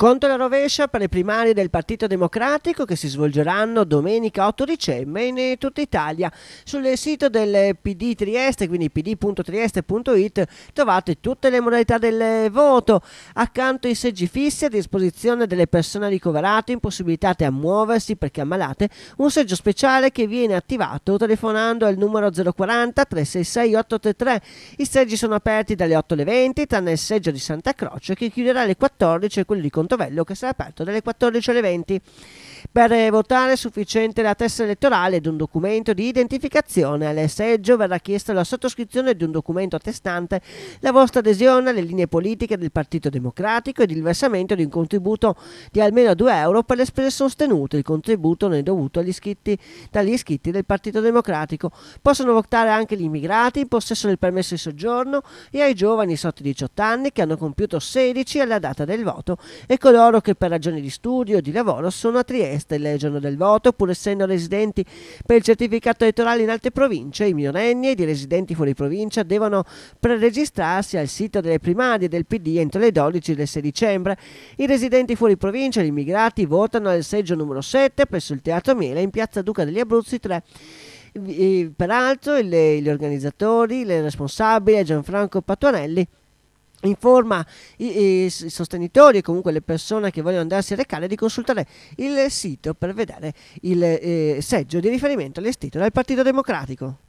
Conto la rovescia per le primarie del Partito Democratico che si svolgeranno domenica 8 dicembre in eh, tutta Italia. Sul sito del PD Trieste, quindi pd.trieste.it, trovate tutte le modalità del eh, voto. Accanto ai seggi fissi a disposizione delle persone ricoverate, impossibilitate a muoversi perché ammalate, un seggio speciale che viene attivato telefonando al numero 040 366 833. I seggi sono aperti dalle 8 alle 20, tranne il seggio di Santa Croce che chiuderà alle 14 e quello di Controllo Contovello che sarà aperto dalle 14 alle 20. Per votare è sufficiente la tessera elettorale ed un documento di identificazione. Al seggio verrà chiesta la sottoscrizione di un documento attestante la vostra adesione alle linee politiche del Partito Democratico ed il versamento di un contributo di almeno 2 euro per le spese sostenute. Il contributo non è dovuto iscritti, dagli iscritti del Partito Democratico. Possono votare anche gli immigrati in possesso del permesso di soggiorno e ai giovani sotto i 18 anni che hanno compiuto 16 alla data del voto e coloro che per ragioni di studio o di lavoro sono a Trieste richiesta il giorno del voto, pur essendo residenti per il certificato elettorale in altre province, i minorenni ed i residenti fuori provincia devono preregistrarsi al sito delle primarie del PD entro le 12 del 6 dicembre. I residenti fuori provincia e gli immigrati votano al seggio numero 7 presso il Teatro Miele in piazza Duca degli Abruzzi 3. Peraltro gli organizzatori, il responsabile Gianfranco Patuanelli informa i, i, sostenitori e comunque le persone che vogliono andarsi a recare di consultare il sito per vedere il eh, seggio di riferimento allestito dal Partito Democratico.